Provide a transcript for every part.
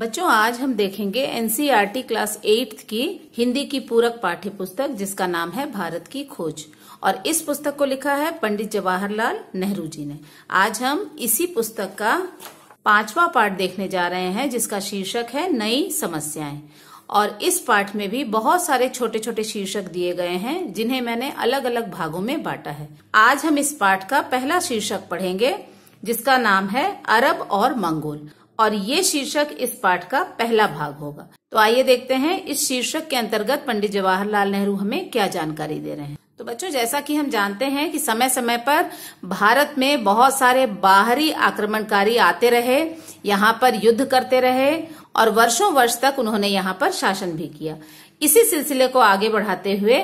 बच्चों आज हम देखेंगे एनसीईआरटी क्लास एट्थ की हिंदी की पूरक पाठ्य पुस्तक जिसका नाम है भारत की खोज और इस पुस्तक को लिखा है पंडित जवाहरलाल नेहरू जी ने आज हम इसी पुस्तक का पांचवा पाठ देखने जा रहे हैं जिसका शीर्षक है नई समस्याएं और इस पाठ में भी बहुत सारे छोटे छोटे शीर्षक दिए गए हैं जिन्हें मैंने अलग अलग भागों में बांटा है आज हम इस पाठ का पहला शीर्षक पढ़ेंगे जिसका नाम है अरब और मंगोल और ये शीर्षक इस पाठ का पहला भाग होगा तो आइए देखते हैं इस शीर्षक के अंतर्गत पंडित जवाहरलाल नेहरू हमें क्या जानकारी दे रहे हैं तो बच्चों जैसा कि हम जानते हैं कि समय समय पर भारत में बहुत सारे बाहरी आक्रमणकारी आते रहे यहाँ पर युद्ध करते रहे और वर्षों वर्ष तक उन्होंने यहाँ पर शासन भी किया इसी सिलसिले को आगे बढ़ाते हुए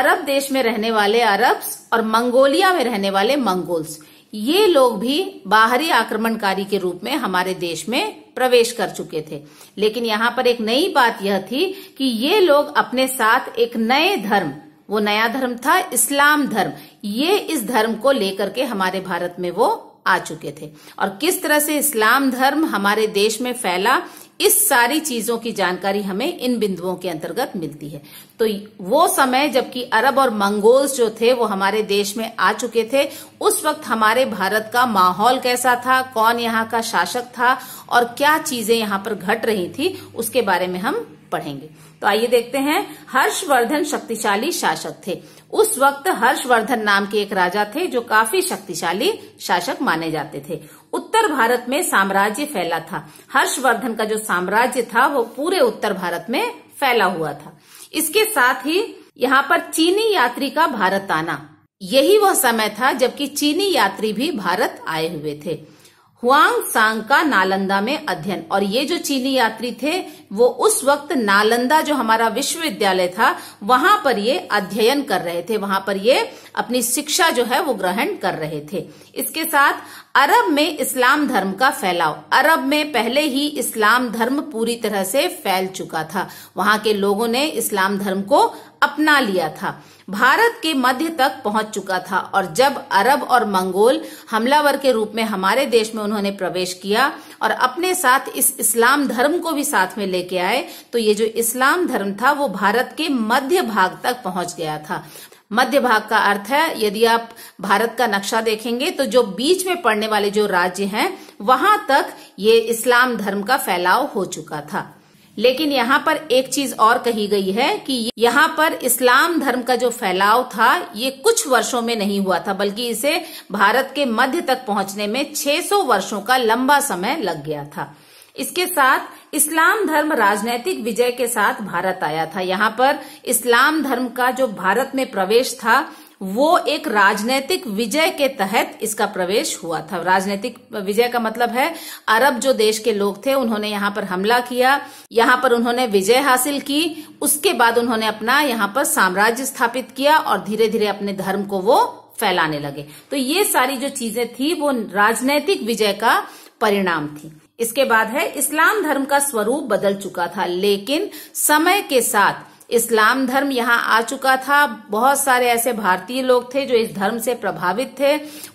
अरब देश में रहने वाले अरब्स और मंगोलिया में रहने वाले मंगोल्स ये लोग भी बाहरी आक्रमणकारी के रूप में हमारे देश में प्रवेश कर चुके थे लेकिन यहाँ पर एक नई बात यह थी कि ये लोग अपने साथ एक नए धर्म वो नया धर्म था इस्लाम धर्म ये इस धर्म को लेकर के हमारे भारत में वो आ चुके थे और किस तरह से इस्लाम धर्म हमारे देश में फैला इस सारी चीजों की जानकारी हमें इन बिंदुओं के अंतर्गत मिलती है तो वो समय जबकि अरब और मंगोल्स जो थे वो हमारे देश में आ चुके थे उस वक्त हमारे भारत का माहौल कैसा था कौन यहाँ का शासक था और क्या चीजें यहाँ पर घट रही थी उसके बारे में हम पढ़ेंगे तो आइए देखते हैं हर्षवर्धन शक्तिशाली शासक थे उस वक्त हर्षवर्धन नाम के एक राजा थे जो काफी शक्तिशाली शासक माने जाते थे उत्तर भारत में साम्राज्य फैला था हर्षवर्धन का जो साम्राज्य था वो पूरे उत्तर भारत में फैला हुआ था इसके साथ ही यहाँ पर चीनी यात्री का भारत आना यही वह समय था जबकि चीनी यात्री भी भारत आए हुए थे हुआंग सांग का नालंदा में अध्ययन और ये जो चीनी यात्री थे वो उस वक्त नालंदा जो हमारा विश्वविद्यालय था वहां पर ये अध्ययन कर रहे थे वहां पर ये अपनी शिक्षा जो है वो ग्रहण कर रहे थे इसके साथ अरब में इस्लाम धर्म का फैलाव अरब में पहले ही इस्लाम धर्म पूरी तरह से फैल चुका था वहां के लोगों ने इस्लाम धर्म को अपना लिया था भारत के मध्य तक पहुंच चुका था और जब अरब और मंगोल हमलावर के रूप में हमारे देश में उन्होंने प्रवेश किया और अपने साथ इस इस्लाम धर्म को भी साथ में लेके आए तो ये जो इस्लाम धर्म था वो भारत के मध्य भाग तक पहुंच गया था मध्य भाग का अर्थ है यदि आप भारत का नक्शा देखेंगे तो जो बीच में पड़ने वाले जो राज्य हैं वहां तक ये इस्लाम धर्म का फैलाव हो चुका था लेकिन यहाँ पर एक चीज और कही गई है कि यहाँ पर इस्लाम धर्म का जो फैलाव था ये कुछ वर्षों में नहीं हुआ था बल्कि इसे भारत के मध्य तक पहुंचने में 600 वर्षों का लंबा समय लग गया था इसके साथ इस्लाम धर्म राजनैतिक विजय के साथ भारत आया था यहाँ पर इस्लाम धर्म का जो भारत में प्रवेश था वो एक राजनीतिक विजय के तहत इसका प्रवेश हुआ था राजनीतिक विजय का मतलब है अरब जो देश के लोग थे उन्होंने यहाँ पर हमला किया यहां पर उन्होंने विजय हासिल की उसके बाद उन्होंने अपना यहाँ पर साम्राज्य स्थापित किया और धीरे धीरे अपने धर्म को वो फैलाने लगे तो ये सारी जो चीजें थी वो राजनैतिक विजय का परिणाम थी इसके बाद है इस्लाम धर्म का स्वरूप बदल चुका था लेकिन समय के साथ इस्लाम धर्म यहाँ आ चुका था बहुत सारे ऐसे भारतीय लोग थे जो इस धर्म से प्रभावित थे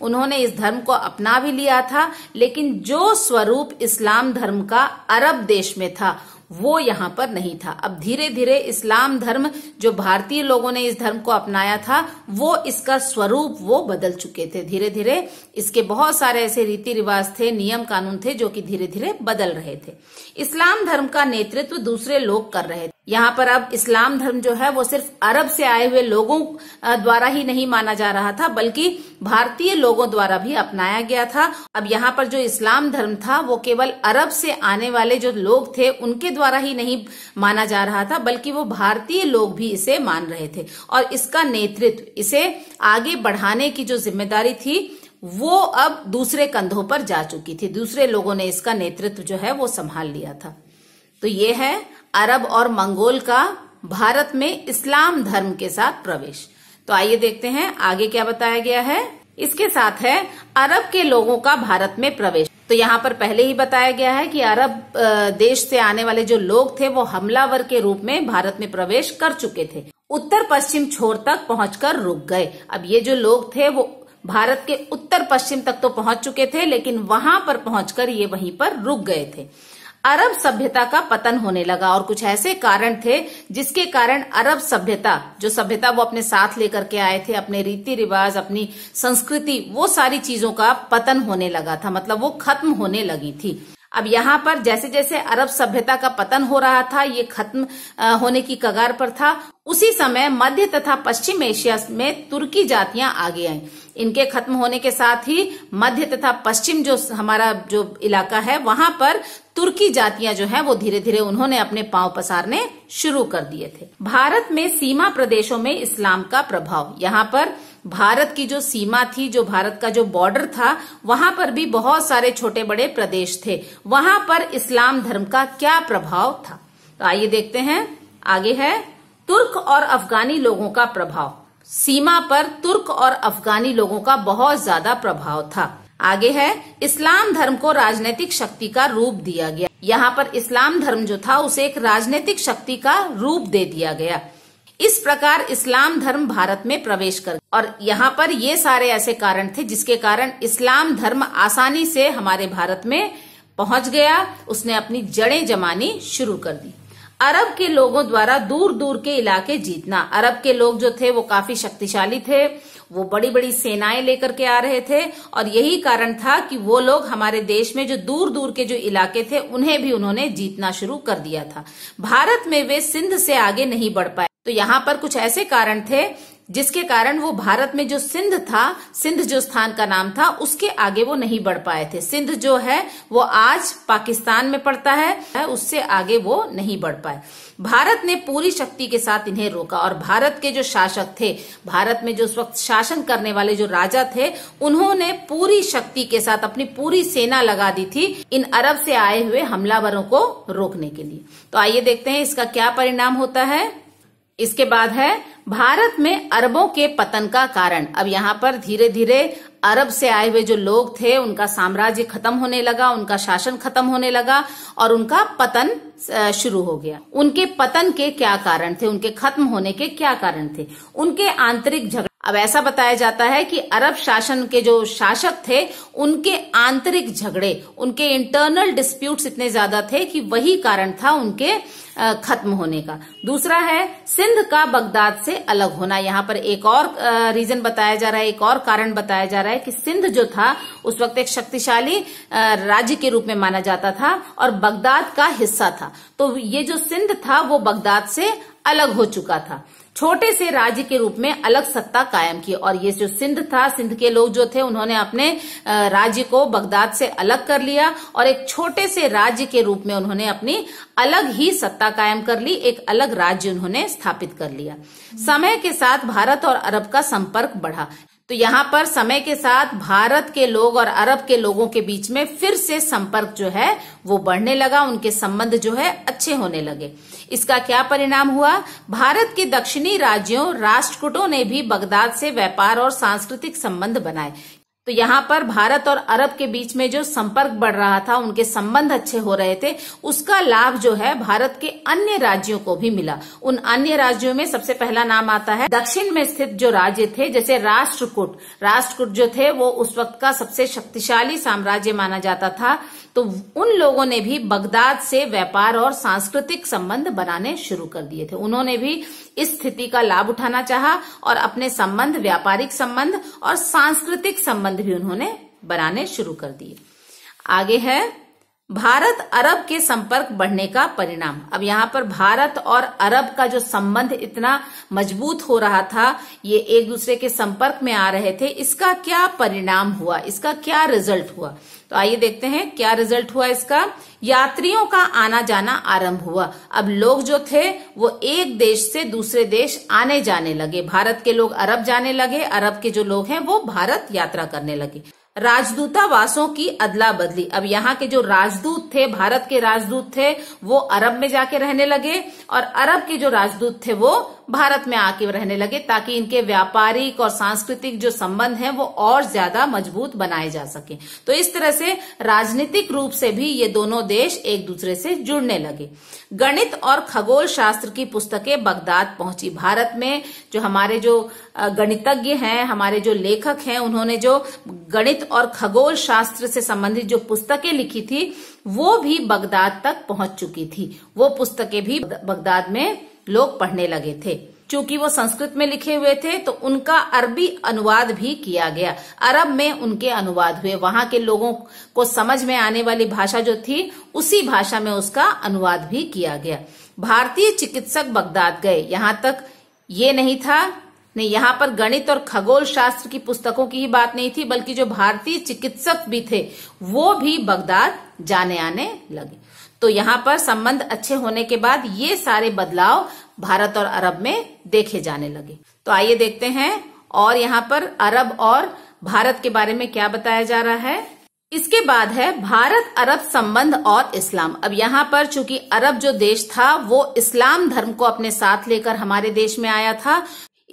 उन्होंने इस धर्म को अपना भी लिया था लेकिन जो स्वरूप इस्लाम धर्म का अरब देश में था वो यहाँ पर नहीं था अब धीरे धीरे इस्लाम धर्म जो भारतीय लोगों ने इस धर्म को अपनाया था वो इसका स्वरूप वो बदल चुके थे धीरे धीरे इसके बहुत सारे ऐसे रीति रिवाज थे नियम कानून थे जो कि धीरे धीरे बदल रहे थे इस्लाम धर्म का नेतृत्व दूसरे लोग कर रहे थे यहाँ पर अब इस्लाम धर्म जो है वो सिर्फ अरब से आए हुए लोगों द्वारा ही नहीं माना जा रहा था बल्कि भारतीय लोगों द्वारा भी अपनाया गया था अब यहाँ पर जो इस्लाम धर्म था वो केवल अरब से आने वाले जो लोग थे उनके द्वारा ही नहीं माना जा रहा था बल्कि वो भारतीय लोग भी इसे मान रहे थे और इसका नेतृत्व इसे आगे बढ़ाने की जो जिम्मेदारी थी वो अब दूसरे कंधों पर जा चुकी थी दूसरे लोगों ने इसका नेतृत्व जो है वो संभाल लिया था तो ये है अरब और मंगोल का भारत में इस्लाम धर्म के साथ प्रवेश तो आइए देखते हैं आगे क्या बताया गया है इसके साथ है अरब के लोगों का भारत में प्रवेश तो यहाँ पर पहले ही बताया गया है कि अरब देश से आने वाले जो लोग थे वो हमलावर के रूप में भारत में प्रवेश कर चुके थे उत्तर पश्चिम छोर तक पहुंचकर रुक गए अब ये जो लोग थे वो भारत के उत्तर पश्चिम तक तो पहुंच चुके थे लेकिन वहां पर पहुंचकर ये वहीं पर रुक गए थे अरब सभ्यता का पतन होने लगा और कुछ ऐसे कारण थे जिसके कारण अरब सभ्यता जो सभ्यता वो अपने साथ लेकर के आए थे अपने रीति रिवाज अपनी संस्कृति वो सारी चीजों का पतन होने लगा था मतलब वो खत्म होने लगी थी अब यहाँ पर जैसे जैसे अरब सभ्यता का पतन हो रहा था ये खत्म होने की कगार पर था उसी समय मध्य तथा पश्चिम एशिया में तुर्की जातियां आगे आई इनके खत्म होने के साथ ही मध्य तथा पश्चिम जो हमारा जो इलाका है वहां पर तुर्की जातियां जो है वो धीरे धीरे उन्होंने अपने पांव पसारने शुरू कर दिए थे भारत में सीमा प्रदेशों में इस्लाम का प्रभाव यहाँ पर भारत की जो सीमा थी जो भारत का जो बॉर्डर था वहां पर भी बहुत सारे छोटे बड़े प्रदेश थे वहां पर इस्लाम धर्म का क्या प्रभाव था तो आइए देखते हैं आगे है तुर्क और अफगानी लोगों का प्रभाव सीमा पर तुर्क और अफगानी लोगों का बहुत ज्यादा प्रभाव था आगे है इस्लाम धर्म को राजनीतिक शक्ति का रूप दिया गया यहाँ पर इस्लाम धर्म जो था उसे एक राजनीतिक शक्ति का रूप दे दिया गया इस प्रकार इस्लाम धर्म भारत में प्रवेश कर और यहाँ पर ये सारे ऐसे कारण थे जिसके कारण इस्लाम धर्म आसानी से हमारे भारत में पहुंच गया उसने अपनी जड़ें जमानी शुरू कर दी अरब के लोगों द्वारा दूर दूर के इलाके जीतना अरब के लोग जो थे वो काफी शक्तिशाली थे वो बड़ी बड़ी सेनाएं लेकर के आ रहे थे और यही कारण था कि वो लोग हमारे देश में जो दूर दूर के जो इलाके थे उन्हें भी उन्होंने जीतना शुरू कर दिया था भारत में वे सिंध से आगे नहीं बढ़ पाए तो यहाँ पर कुछ ऐसे कारण थे जिसके कारण वो भारत में जो सिंध था सिंध जो स्थान का नाम था उसके आगे वो नहीं बढ़ पाए थे सिंध जो है वो आज पाकिस्तान में पड़ता है उससे आगे वो नहीं बढ़ पाए भारत ने पूरी शक्ति के साथ इन्हें रोका और भारत के जो शासक थे भारत में जो उस वक्त शासन करने वाले जो राजा थे उन्होंने पूरी शक्ति के साथ अपनी पूरी सेना लगा दी थी इन अरब से आए हुए हमलावरों को रोकने के लिए तो आइए देखते हैं इसका क्या परिणाम होता है इसके बाद है भारत में अरबों के पतन का कारण अब यहाँ पर धीरे धीरे अरब से आए हुए जो लोग थे उनका साम्राज्य खत्म होने लगा उनका शासन खत्म होने लगा और उनका पतन शुरू हो गया उनके पतन के क्या कारण थे उनके खत्म होने के क्या कारण थे उनके आंतरिक झगड़े अब ऐसा बताया जाता है कि अरब शासन के जो शासक थे उनके आंतरिक झगड़े उनके इंटरनल डिस्प्यूट इतने ज्यादा थे कि वही कारण था उनके खत्म होने का दूसरा है सिंध का बगदाद से अलग होना यहाँ पर एक और रीजन बताया जा रहा है एक और कारण बताया जा रहा है कि सिंध जो था उस वक्त एक शक्तिशाली राज्य के रूप में माना जाता था और बगदाद का हिस्सा था तो ये जो सिंध था वो बगदाद से अलग हो चुका था छोटे से राज्य के रूप में अलग सत्ता कायम की और ये जो सिंध था सिंध के लोग जो थे उन्होंने अपने राज्य को बगदाद से अलग कर लिया और एक छोटे से राज्य के रूप में उन्होंने अपनी अलग ही सत्ता कायम कर ली एक अलग राज्य उन्होंने स्थापित कर लिया समय के साथ भारत और अरब का संपर्क बढ़ा तो यहाँ पर समय के साथ भारत के लोग और अरब के लोगों के बीच में फिर से संपर्क जो है वो बढ़ने लगा उनके संबंध जो है अच्छे होने लगे इसका क्या परिणाम हुआ भारत के दक्षिण चीनी राज्यों राष्ट्रकूटों ने भी बगदाद से व्यापार और सांस्कृतिक संबंध बनाए तो यहां पर भारत और अरब के बीच में जो संपर्क बढ़ रहा था उनके संबंध अच्छे हो रहे थे उसका लाभ जो है भारत के अन्य राज्यों को भी मिला उन अन्य राज्यों में सबसे पहला नाम आता है दक्षिण में स्थित जो राज्य थे जैसे राष्ट्रकूट राष्ट्रकूट जो थे वो उस वक्त का सबसे शक्तिशाली साम्राज्य माना जाता था तो उन लोगों ने भी बगदाद से व्यापार और सांस्कृतिक संबंध बनाने शुरू कर दिए थे उन्होंने भी इस स्थिति का लाभ उठाना चाहा और अपने संबंध व्यापारिक संबंध और सांस्कृतिक संबंध प्रबंध भी उन्होंने बनाने शुरू कर दिए आगे है भारत अरब के संपर्क बढ़ने का परिणाम अब यहाँ पर भारत और अरब का जो संबंध इतना मजबूत हो रहा था ये एक दूसरे के संपर्क में आ रहे थे इसका क्या परिणाम हुआ इसका क्या रिजल्ट हुआ तो आइए देखते हैं क्या रिजल्ट हुआ इसका यात्रियों का आना जाना आरंभ हुआ अब लोग जो थे वो एक देश से दूसरे देश आने जाने लगे भारत के लोग अरब जाने लगे अरब के जो लोग हैं वो भारत यात्रा करने लगे राजदूतावासों की अदला बदली अब यहाँ के जो राजदूत थे भारत के राजदूत थे वो अरब में जाके रहने लगे और अरब के जो राजदूत थे वो भारत में आके रहने लगे ताकि इनके व्यापारिक और सांस्कृतिक जो संबंध है वो और ज्यादा मजबूत बनाए जा सके तो इस तरह से राजनीतिक रूप से भी ये दोनों देश एक दूसरे से जुड़ने लगे गणित और खगोल शास्त्र की पुस्तकें बगदाद पहुंची भारत में जो हमारे जो गणितज्ञ हैं हमारे जो लेखक हैं उन्होंने जो गणित और खगोल शास्त्र से संबंधित जो पुस्तकें लिखी थी वो भी बगदाद तक पहुंच चुकी थी वो पुस्तकें भी बगदाद में लोग पढ़ने लगे थे चूंकि वो संस्कृत में लिखे हुए थे तो उनका अरबी अनुवाद भी किया गया अरब में उनके अनुवाद हुए वहां के लोगों को समझ में आने वाली भाषा जो थी उसी भाषा में उसका अनुवाद भी किया गया भारतीय चिकित्सक बगदाद गए यहाँ तक ये नहीं था नहीं यहाँ पर गणित और खगोल शास्त्र की पुस्तकों की ही बात नहीं थी बल्कि जो भारतीय चिकित्सक भी थे वो भी बगदाद जाने आने लगे तो यहाँ पर संबंध अच्छे होने के बाद ये सारे बदलाव भारत और अरब में देखे जाने लगे तो आइए देखते हैं और यहाँ पर अरब और भारत के बारे में क्या बताया जा रहा है इसके बाद है भारत अरब संबंध और इस्लाम अब यहाँ पर चूंकि अरब जो देश था वो इस्लाम धर्म को अपने साथ लेकर हमारे देश में आया था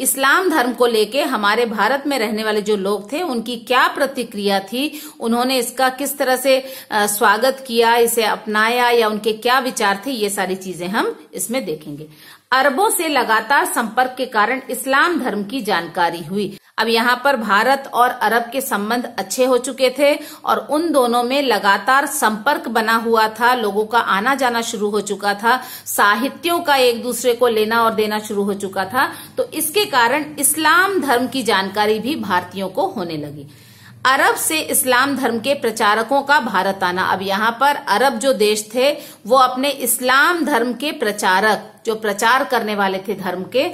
इस्लाम धर्म को लेके हमारे भारत में रहने वाले जो लोग थे उनकी क्या प्रतिक्रिया थी उन्होंने इसका किस तरह से स्वागत किया इसे अपनाया या उनके क्या विचार थे ये सारी चीजें हम इसमें देखेंगे अरबों से लगातार संपर्क के कारण इस्लाम धर्म की जानकारी हुई अब यहाँ पर भारत और अरब के संबंध अच्छे हो चुके थे और उन दोनों में लगातार संपर्क बना हुआ था लोगों का आना जाना शुरू हो चुका था साहित्यों का एक दूसरे को लेना और देना शुरू हो चुका था तो इसके कारण इस्लाम धर्म की जानकारी भी भारतीयों को होने लगी अरब से इस्लाम धर्म के प्रचारकों का भारत आना अब यहाँ पर अरब जो देश थे वो अपने इस्लाम धर्म के प्रचारक जो प्रचार करने वाले थे धर्म के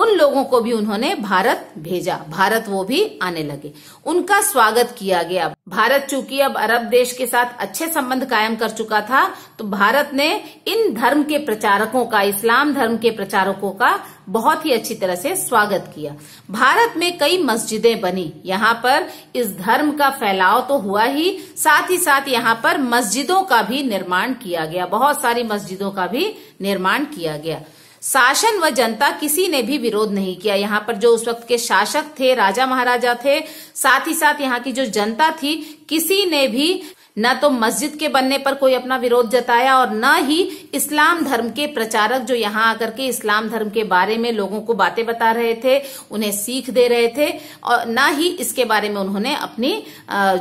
उन लोगों को भी उन्होंने भारत भेजा भारत वो भी आने लगे उनका स्वागत किया गया भारत चूंकि अब अरब देश के साथ अच्छे संबंध कायम कर चुका था तो भारत ने इन धर्म के प्रचारकों का इस्लाम धर्म के प्रचारकों का बहुत ही अच्छी तरह से स्वागत किया भारत में कई मस्जिदें बनी यहाँ पर इस धर्म का फैलाव तो हुआ ही साथ ही साथ यहाँ पर मस्जिदों का भी निर्माण किया गया बहुत सारी मस्जिदों का भी निर्माण किया गया शासन व जनता किसी ने भी विरोध नहीं किया यहाँ पर जो उस वक्त के शासक थे राजा महाराजा थे साथ ही साथ यहाँ की जो जनता थी किसी ने भी न तो मस्जिद के बनने पर कोई अपना विरोध जताया और न ही इस्लाम धर्म के प्रचारक जो यहाँ आकर के इस्लाम धर्म के बारे में लोगों को बातें बता रहे थे उन्हें सीख दे रहे थे और न ही इसके बारे में उन्होंने अपनी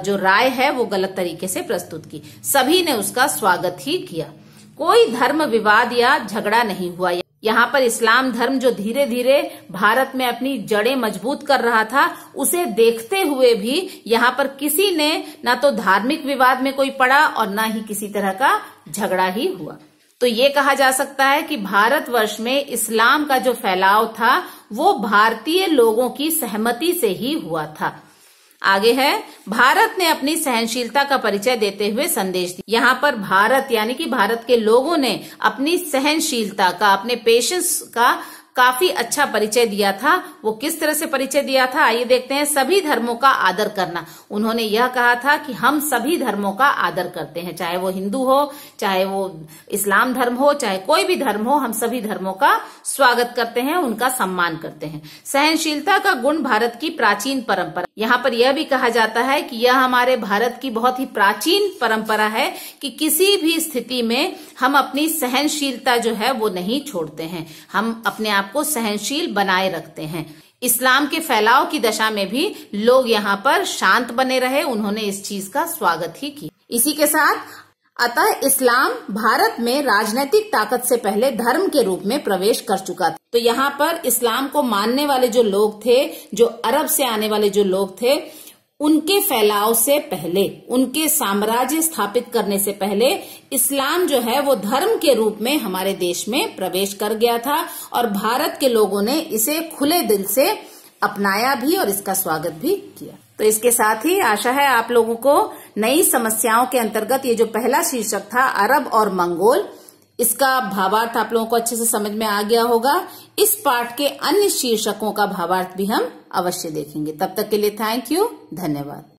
जो राय है वो गलत तरीके से प्रस्तुत की सभी ने उसका स्वागत ही किया कोई धर्म विवाद या झगड़ा नहीं हुआ यहाँ पर इस्लाम धर्म जो धीरे धीरे भारत में अपनी जड़ें मजबूत कर रहा था उसे देखते हुए भी यहाँ पर किसी ने ना तो धार्मिक विवाद में कोई पड़ा और ना ही किसी तरह का झगड़ा ही हुआ तो ये कहा जा सकता है कि भारतवर्ष में इस्लाम का जो फैलाव था वो भारतीय लोगों की सहमति से ही हुआ था आगे है भारत ने अपनी सहनशीलता का परिचय देते हुए संदेश दिया यहाँ पर भारत यानी कि भारत के लोगों ने अपनी सहनशीलता का अपने पेशेंस का काफी अच्छा परिचय दिया था वो किस तरह से परिचय दिया था आइए देखते हैं सभी धर्मों का आदर करना उन्होंने यह कहा था कि हम सभी धर्मों का आदर करते हैं चाहे वो हिंदू हो चाहे वो इस्लाम धर्म हो चाहे कोई भी धर्म हो हम सभी धर्मों का स्वागत करते हैं उनका सम्मान करते हैं सहनशीलता का गुण भारत की प्राचीन परंपरा यहाँ पर यह भी कहा जाता है कि यह हमारे भारत की बहुत ही प्राचीन परंपरा है कि किसी भी स्थिति में हम अपनी सहनशीलता जो है वो नहीं छोड़ते हैं हम अपने आप आप को सहनशील बनाए रखते हैं इस्लाम के फैलाव की दशा में भी लोग यहाँ पर शांत बने रहे उन्होंने इस चीज का स्वागत ही की इसी के साथ अतः इस्लाम भारत में राजनीतिक ताकत से पहले धर्म के रूप में प्रवेश कर चुका था तो यहाँ पर इस्लाम को मानने वाले जो लोग थे जो अरब से आने वाले जो लोग थे उनके फैलाव से पहले उनके साम्राज्य स्थापित करने से पहले इस्लाम जो है वो धर्म के रूप में हमारे देश में प्रवेश कर गया था और भारत के लोगों ने इसे खुले दिल से अपनाया भी और इसका स्वागत भी किया तो इसके साथ ही आशा है आप लोगों को नई समस्याओं के अंतर्गत ये जो पहला शीर्षक था अरब और मंगोल इसका भावार्थ आप लोगों को अच्छे से समझ में आ गया होगा इस पाठ के अन्य शीर्षकों का भावार्थ भी हम अवश्य देखेंगे तब तक के लिए थैंक यू धन्यवाद